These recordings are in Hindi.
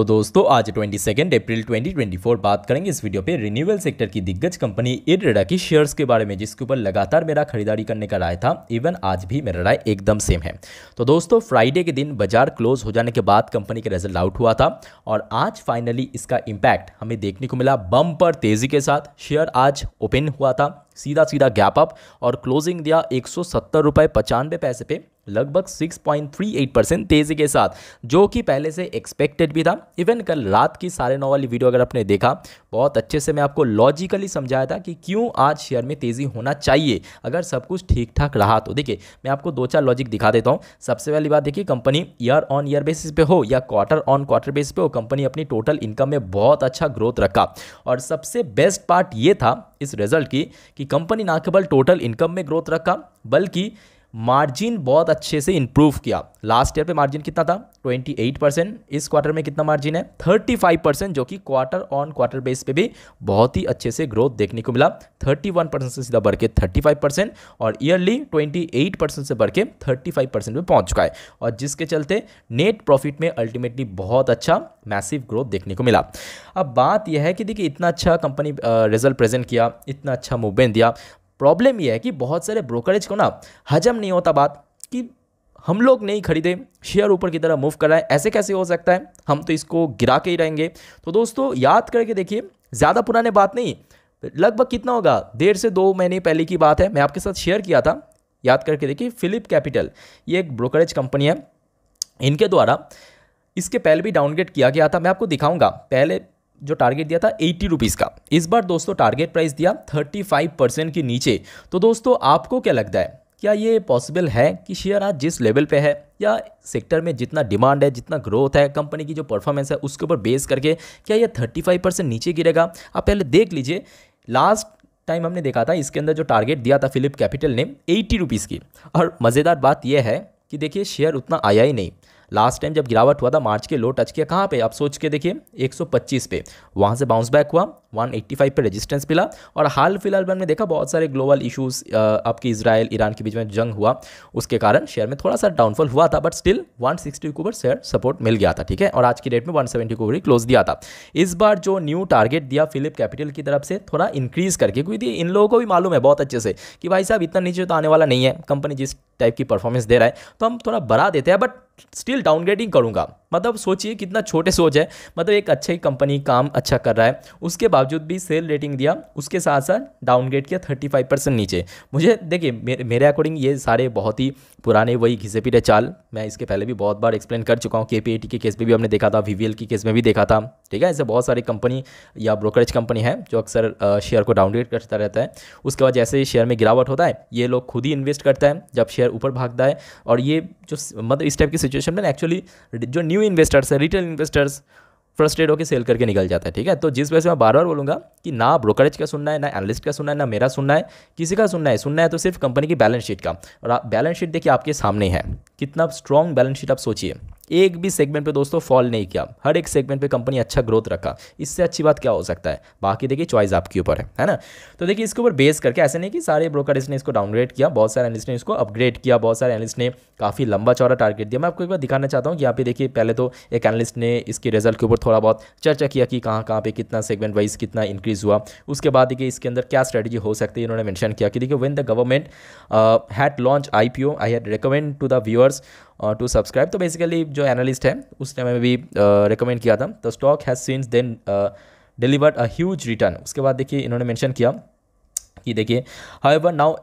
तो दोस्तों आज ट्वेंटी सेकेंड अप्रैल 2024 बात करेंगे इस वीडियो पे रिन्यूअल सेक्टर की दिग्गज कंपनी इरेडा की शेयर्स के बारे में जिसके ऊपर लगातार मेरा खरीदारी करने का राय था इवन आज भी मेरा राय एकदम सेम है तो दोस्तों फ्राइडे के दिन बाजार क्लोज हो जाने के बाद कंपनी का रिजल्ट आउट हुआ था और आज फाइनली इसका इम्पैक्ट हमें देखने को मिला बम पर तेजी के साथ शेयर आज ओपन हुआ था सीधा सीधा गैप अप और क्लोजिंग दिया एक सौ सत्तर रुपये पचानवे पैसे पे लगभग 6.38 परसेंट तेज़ी के साथ जो कि पहले से एक्सपेक्टेड भी था इवन कल रात की सारे नौ वाली वीडियो अगर आपने देखा बहुत अच्छे से मैं आपको लॉजिकली समझाया था कि क्यों आज शेयर में तेज़ी होना चाहिए अगर सब कुछ ठीक ठाक रहा तो देखिए मैं आपको दो चार लॉजिक दिखा देता हूँ सबसे पहली बात देखिए company year on year basis पे हो या क्वार्टर ऑन क्वार्टर बेसिस पे हो कंपनी अपनी टोटल इनकम में बहुत अच्छा ग्रोथ रखा और सबसे बेस्ट पार्ट यह था इस रिजल्ट की कि कंपनी ना केवल टोटल इनकम में ग्रोथ रखा बल्कि मार्जिन बहुत अच्छे से इंप्रूव किया लास्ट ईयर पे मार्जिन कितना था 28 परसेंट इस क्वार्टर में कितना मार्जिन है 35 परसेंट जो कि क्वार्टर ऑन क्वार्टर बेस पे भी बहुत ही अच्छे से ग्रोथ देखने को मिला 31 परसेंट से सीधा बढ़ के थर्टी परसेंट और ईयरली 28 परसेंट से बढ़ के थर्टी परसेंट में पहुंच चुका है और जिसके चलते नेट प्रॉफिट में अल्टीमेटली बहुत अच्छा मैसिव ग्रोथ देखने को मिला अब बात यह है कि देखिए इतना अच्छा कंपनी रिजल्ट प्रेजेंट किया इतना अच्छा मूवमेंट दिया प्रॉब्लम यह है कि बहुत सारे ब्रोकरेज को ना हजम नहीं होता बात कि हम लोग नहीं खरीदे शेयर ऊपर की तरह मूव है ऐसे कैसे हो सकता है हम तो इसको गिरा के ही रहेंगे तो दोस्तों याद करके देखिए ज़्यादा पुराने बात नहीं लगभग कितना होगा डेढ़ से दो महीने पहले की बात है मैं आपके साथ शेयर किया था याद करके देखिए फिलिप कैपिटल ये एक ब्रोकरेज कंपनी है इनके द्वारा इसके पहले भी डाउनग्रेड किया गया था मैं आपको दिखाऊंगा पहले जो टारगेट दिया था एट्टी रुपीज़ का इस बार दोस्तों टारगेट प्राइस दिया थर्टी फाइव परसेंट के नीचे तो दोस्तों आपको क्या लगता है क्या ये पॉसिबल है कि शेयर आज जिस लेवल पे है या सेक्टर में जितना डिमांड है जितना ग्रोथ है कंपनी की जो परफॉर्मेंस है उसके ऊपर बेस करके क्या ये थर्टी फाइव परसेंट नीचे गिरेगा आप पहले देख लीजिए लास्ट टाइम हमने देखा था इसके अंदर जो टारगेट दिया था फिलिप कैपिटल ने एट्टी रुपीज़ की और मज़ेदार बात यह है कि देखिए शेयर उतना आया ही नहीं लास्ट टाइम जब गिरावट हुआ था मार्च के लो टच किया कहाँ पे आप सोच के देखिए 125 पे वहाँ से बाउंस बैक हुआ 185 पे रेजिस्टेंस मिला और हाल फिलहाल में हमने देखा बहुत सारे ग्लोबल इशूज़ आपके इसराइल ईरान के बीच में जंग हुआ उसके कारण शेयर में थोड़ा सा डाउनफॉल हुआ था बट स्टिल 160 के ऊपर शेयर सपोर्ट मिल गया था ठीक है और आज की डेट में 170 को ऊपर क्लोज दिया था इस बार जो न्यू टारगेट दिया फिलिप कैपिटल की तरफ से थोड़ा इंक्रीज़ करके क्योंकि इन लोगों को भी मालूम है बहुत अच्छे से कि भाई साहब इतना नीचे तो आने वाला नहीं है कंपनी जिस टाइप की परफॉर्मेंस दे रहा है तो हम थोड़ा बढ़ा देते हैं बट स्टिल डाउनग्रेडिंग करूंगा मतलब सोचिए कितना छोटे सोच है मतलब एक अच्छी कंपनी काम अच्छा कर रहा है उसके बावजूद भी सेल रेटिंग दिया उसके साथ साथ डाउनग्रेड किया थर्टी फाइव परसेंट नीचे मुझे देखिए मेरे, मेरे अकॉर्डिंग ये सारे बहुत ही पुराने वही घिसे पीटे चाल मैं इसके पहले भी बहुत बार एक्सप्लेन कर चुका हूँ के पी के केस में भी हमने देखा था वी के केस में भी देखा था ठीक है ऐसे बहुत सारी कंपनी या ब्रोकरेज कंपनी है जो अक्सर शेयर को डाउनग्रेड करता रहता है उसके बाद जैसे ही शेयर में गिरावट होता है ये लोग खुद ही इन्वेस्ट करता है जब शेयर ऊपर भागता है और ये जो मतलब इस टाइप की सिचुएशन में एक्चुअली जो न्यू इन्वेस्टर्स है रिटेल इन्वेस्टर्स फ्रस्ट्रेट होकर सेल करके निकल जाता है ठीक है तो जिस वजह से मैं बार बार बोलूँगा कि ना ब्रोकरेज का सुनना है ना एनालिस्ट का सुनना है ना मेरा सुनना है किसी का सुनना है सुनना है तो सिर्फ कंपनी की बैलेंस शीट का और बैलेंस शीट देखिए आपके सामने है कितना स्ट्रॉन्ग बैलेंस शीट आप सोचिए एक भी सेगमेंट पे दोस्तों फॉल नहीं किया हर एक सेगमेंट पे कंपनी अच्छा ग्रोथ रखा इससे अच्छी बात क्या हो सकता है बाकी देखिए चॉइस आपके ऊपर है है ना तो देखिए इसके ऊपर बेस करके ऐसे नहीं कि सारे ब्रोकर ने इसको डाउनग्रेड किया बहुत सारे एनलिस्ट ने इसको अपग्रेड किया बहुत सारे एनलिस्ट ने काफ़ी लंबा चौड़ा टारगेट दिया मैं आपको एक बार दिखाना चाहता हूँ कि यहाँ पे देखिए पहले तो एक एनलिस्ट ने इसके रिजल्ट के ऊपर थोड़ा बहुत चर्चा किया कि कहाँ कहाँ पर कितना सेगमेंट वाइज कितना इंक्रीज़ हुआ उसके बाद देखिए इसके अंदर क्या स्ट्रेटेजी हो सकती है इन्होंने मैंशन किया कि देखिए when the government had launch I P O I had recommend to the viewer dollars to subscribe तो बेसिकली जो एनालिस्ट है उसने हमें भी रिकमेंड uh, किया था तो stock has since then delivered a huge return उसके बाद देखिए इन्होंने मैंशन किया कि देखिए हाउ एवर नाउ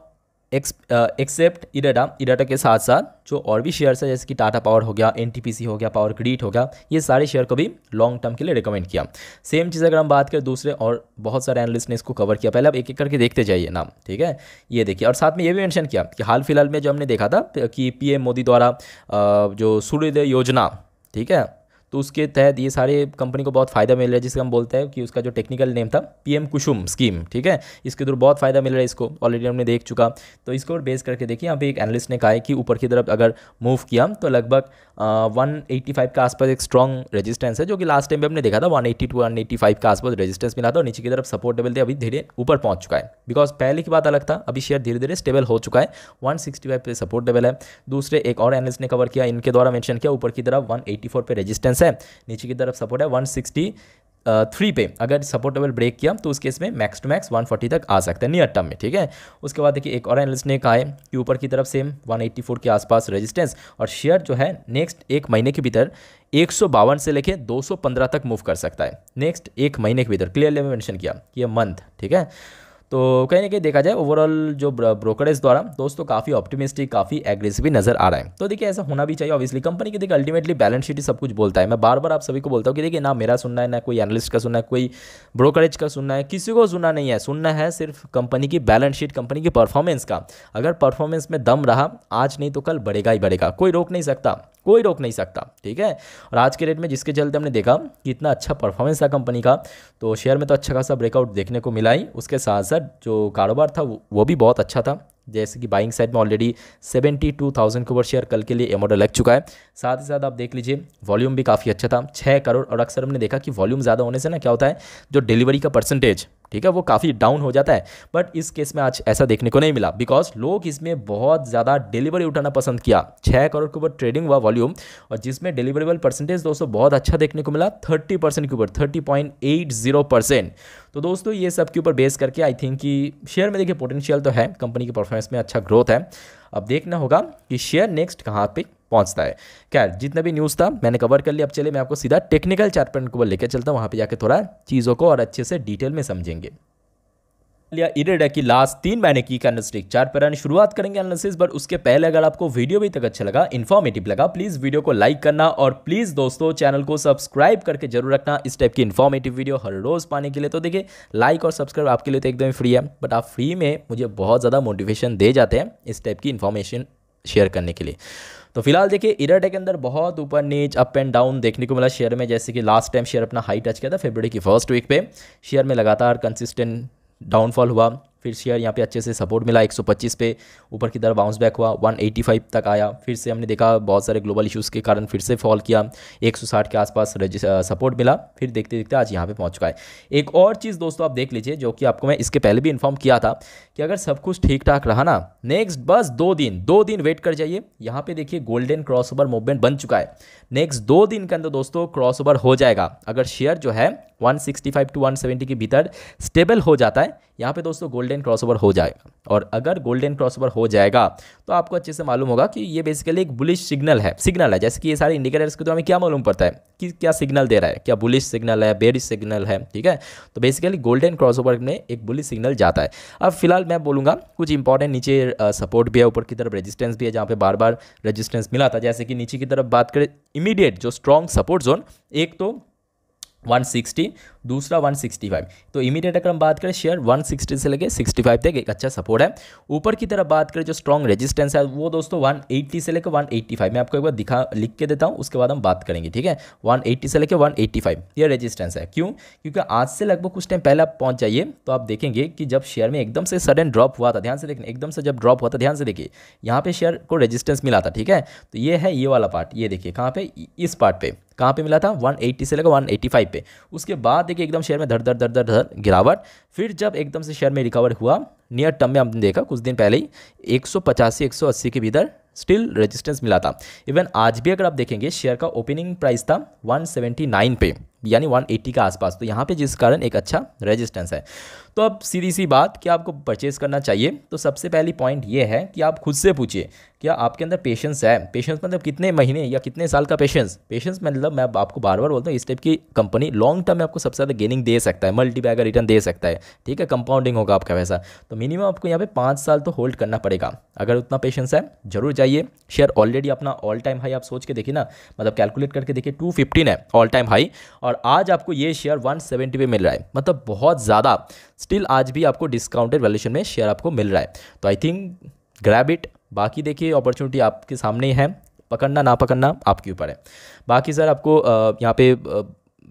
एक्सेप्ट इडाटा इडाटा के साथ साथ जो और भी शेयर्स है जैसे कि टाटा पावर हो गया एन हो गया पावर ग्रीड हो गया ये सारे शेयर को भी लॉन्ग टर्म के लिए रिकमेंड किया सेम चीज़ अगर हम बात करें दूसरे और बहुत सारे एनालिस्ट ने इसको कवर किया पहले आप एक एक करके देखते जाइए नाम ठीक है ये देखिए और साथ में ये भी मैंशन किया कि हाल फिलहाल में जो हमने देखा था कि पी मोदी द्वारा uh, जो सूर्योदय योजना ठीक है तो उसके तहत ये सारे कंपनी को बहुत फ़ायदा मिल रहा है जिसका हम बोलते हैं कि उसका जो टेक्निकल नेम था पीएम कुसुम स्कीम ठीक है इसके थ्रू बहुत फ़ायदा मिल रहा है इसको ऑलरेडी हमने देख चुका तो इसको बेस करके देखिए यहाँ पे एक एनालिस्ट ने कहा है कि ऊपर की तरफ अगर मूव किया तो लगभग वन फाइव के आसपास एक स्ट्रॉन्ग रजिस्टेंस है जो कि लास्ट टाइम भी हमने देखा था one eighty two one eighty five के आसपास रजिस्टेंस मिला था और नीचे की तरफ सपोर्टेबल थे अभी धीरे ऊपर पहुंच चुका है बिकॉज पहले की बात अलग था अभी शेयर धीरे धीरे स्टेबल हो चुका है वन सिक्सटी फाइव पे सपोर्टेबल है दूसरे एक और एनलिस्ट ने कवर किया इनके द्वारा मैंशन किया ऊपर की तरफ वन एट्टी फोर पे रजिस्टेंस रेजिस्टेंस है नीचे की तरफ सपोर्ट है 160 थ्री पे अगर सपोर्टेबल ब्रेक किया तो उस केस में मैक्स टू मैक्स 140 तक आ सकता है नियर टर्म में ठीक है उसके बाद देखिए एक और एनालिस्ट ने कहा है कि ऊपर की तरफ सेम 184 के आसपास रेजिस्टेंस और शेयर जो है नेक्स्ट एक महीने के भीतर एक से लेके 215 तक मूव कर सकता है नेक्स्ट एक महीने के भीतर क्लियरली मैंने मैंशन किया कि ये मंथ ठीक है तो कहीं ना कहीं देखा जाए ओवरऑल जो ब्रोकरेज द्वारा दोस्तों काफ़ी ऑप्टिमिस्टिक काफ़ी एग्रेसिव नज़र आ रहा है तो देखिए ऐसा होना भी चाहिए ऑब्वियसली कंपनी की देखिए अल्टीमेटली बैलेंस शीट ही सब कुछ बोलता है मैं बार बार आप सभी को बोलता हूँ कि देखिए ना मेरा सुनना है ना कोई एनालिस्ट का सुनना है कोई ब्रोकरेज का सुनना है किसी को सुनना नहीं है सुनना है सिर्फ कंपनी की बैलेंस शीट कंपनी की परफॉर्मेंस का अगर परफॉर्मेंस में दम रहा आज नहीं तो कल बढ़ेगा ही बढ़ेगा कोई रोक नहीं सकता कोई रोक नहीं सकता ठीक है और आज के डेट में जिसके चलते हमने देखा कि इतना अच्छा परफॉर्मेंस था कंपनी का तो शेयर में तो अच्छा खासा ब्रेकआउट देखने को मिला ही उसके साथ साथ जो कारोबार था वो भी बहुत अच्छा था जैसे कि बाइंग साइड में ऑलरेडी सेवेंटी टू थाउजेंड के ऊपर शेयर कल के लिए एमोडर लग चुका है साथ ही साथ आप देख लीजिए वॉल्यूम भी काफ़ी अच्छा था छः करोड़ और अक्सर हमने देखा कि वॉल्यूम ज़्यादा होने से ना क्या होता है जो डिलीवरी का परसेंटेज ठीक है वो काफ़ी डाउन हो जाता है बट इस केस में आज ऐसा देखने को नहीं मिला बिकॉज लोग इसमें बहुत ज़्यादा डिलीवरी उठाना पसंद किया छः करोड़ के ऊपर ट्रेडिंग हुआ वॉल्यूम और जिसमें डिलीवरेबल परसेंटेज दोस्तों बहुत अच्छा देखने को मिला थर्टी परसेंट के ऊपर thirty point eight zero percent तो दोस्तों ये सब के ऊपर बेस करके आई थिंक कि शेयर में देखिए पोटेंशियल तो है कंपनी की परफॉर्मेंस में अच्छा ग्रोथ है अब देखना होगा कि शेयर नेक्स्ट कहाँ पर पहुंचता है क्या जितना भी न्यूज़ था मैंने कवर कर लिया अब चले मैं आपको सीधा टेक्निकल चार्ट पेन को लेकर चलता हूँ वहाँ पर जाकर थोड़ा चीज़ों को और अच्छे से डिटेल में समझेंगे लिया इरेडा की लास्ट तीन महीने की कैंडलस्टिक चार्ट पैटर्न शुरुआत करेंगे एनालिसिस बट उसके पहले अगर आपको वीडियो भी तक अच्छा लगा इन्फॉर्मेटिव लगा प्लीज़ वीडियो को लाइक करना और प्लीज़ दोस्तों चैनल को सब्सक्राइब करके जरूर रखना इस टाइप की इन्फॉर्मेटिव वीडियो हर रोज़ पाने के लिए तो देखिए लाइक और सब्सक्राइब आपके लिए तो एकदम फ्री है बट आप फ्री में मुझे बहुत ज़्यादा मोटिवेशन दे जाते हैं इस टाइप की इन्फॉर्मेशन शेयर करने के लिए तो फिलहाल देखिए इराटे के अंदर बहुत ऊपर नीच अप एंड डाउन देखने को मिला शेयर में जैसे कि लास्ट टाइम शेयर अपना हाई टच किया था फेबररी की फर्स्ट वीक पे शेयर में लगातार कंसिस्टेंट डाउनफॉल हुआ फिर शेयर यहाँ पे अच्छे से सपोर्ट मिला 125 पे ऊपर की तरफ बाउंस बैक हुआ 185 तक आया फिर से हमने देखा बहुत सारे ग्लोबल इश्यूज़ के कारण फिर से फॉल किया 160 के आसपास सपोर्ट मिला फिर देखते देखते आज यहाँ पे पहुँच चुका है एक और चीज़ दोस्तों आप देख लीजिए जो कि आपको मैं इसके पहले भी इन्फॉर्म किया था कि अगर सब कुछ ठीक ठाक रहा ना नेक्स्ट बस दो दिन दो दिन वेट कर जाइए यहाँ पर देखिए गोल्डन क्रॉस मूवमेंट बन चुका है नेक्स्ट दो दिन के अंदर दोस्तों क्रॉस हो जाएगा अगर शेयर जो है 165 टू 170 के भीतर स्टेबल हो जाता है यहाँ पे दोस्तों गोल्डन क्रॉसओवर हो जाएगा और अगर गोल्डन क्रॉसओवर हो जाएगा तो आपको अच्छे से मालूम होगा कि ये बेसिकली एक बुलिश सिग्नल है सिग्नल है जैसे कि ये सारे इंडिकेटर्स के तो हमें क्या मालूम पड़ता है कि क्या सिग्नल दे रहा है क्या बुलिश सिग्नल है बेरिश सिग्नल है ठीक है तो बेसिकली गोल्डन क्रॉसओवर में एक बुलिश सिग्नल जाता है अब फिलहाल मैं बोलूँगा कुछ इंपॉर्टेंट नीचे सपोर्ट भी है ऊपर की तरफ रजिस्टेंस भी है जहाँ पर बार बार रजिस्टेंस मिला था जैसे कि नीचे की तरफ बात करें इमीडिएट जो स्ट्रॉन्ग सपोर्ट जोन एक तो 160 दूसरा 165 तो इमीडिएट अगर हम बात करें शेयर 160 से लेके 65 तक एक अच्छा सपोर्ट है ऊपर की तरफ बात करें जो स्ट्रॉन्ग रेजिस्टेंस है वो दोस्तों 180 से लेके 185 मैं आपको एक बार दिखा लिख के देता हूँ उसके बाद हम बात करेंगे ठीक है 180 से लेके 185 ये रेजिस्टेंस है क्यों क्योंकि आज से लगभग कुछ टाइम पहले आप पहुँच जाइए तो आप देखेंगे कि जब शेयर में एकदम से सडन ड्रॉप हुआ था ध्यान से देखें एकदम से जब ड्रॉप हुआ था ध्यान से देखिए यहाँ पर शेयर को रजिस्टेंस मिला था ठीक है तो ये है ये वाला पार्ट ये देखिए कहाँ पर इस पार्ट पर कहाँ पे मिला था 180 से लगा 185 पे उसके बाद देखिए एकदम शेयर में धर धर धर धर धर गिरावट फिर जब एकदम से शेयर में रिकवर हुआ नियर टर्म में हमने देखा कुछ दिन पहले ही एक सौ के भीतर स्टिल रेजिस्टेंस मिला था इवन आज भी अगर आप देखेंगे शेयर का ओपनिंग प्राइस था 179 पे यानी 180 के आसपास तो यहाँ पे जिस कारण एक अच्छा रेजिस्टेंस है तो अब सीधी सी बात कि आपको परचेस करना चाहिए तो सबसे पहली पॉइंट ये है कि आप खुद से पूछिए क्या आपके अंदर पेशेंस है पेशेंस मतलब कितने महीने या कितने साल का पेशेंस पेशेंस मतलब मैं आपको बार बार बोलता हूँ इस टाइप की कंपनी लॉन्ग टर्म में आपको सबसे ज़्यादा गेनिंग दे सकता है मल्टी बैगर रिटर्न दे सकता है ठीक है कंपाउंडिंग होगा आपका वैसा तो मिनिमम आपको यहाँ पे पाँच साल तो होल्ड करना पड़ेगा अगर उतना पेशेंस है जरूर जाइए शेयर ऑलरेडी अपना ऑल टाइम हाई आप सोच के देखिए ना मतलब कैलकुलेट करके देखिए टू है ऑल टाइम हाई और और आज आपको ये शेयर 170 सेवेंटी मिल रहा है मतलब बहुत ज़्यादा स्टिल आज भी आपको डिस्काउंटेड वैल्यूशन में शेयर आपको मिल रहा है तो आई थिंक ग्रैब इट बाकी देखिए अपॉर्चुनिटी आपके सामने है पकड़ना ना पकड़ना आपके ऊपर है बाकी सर आपको यहाँ पे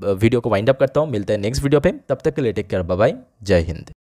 वीडियो को वाइंड अप करता हूँ मिलते हैं नेक्स्ट वीडियो पे तब तक के लिए टेक केयर बाय जय हिंद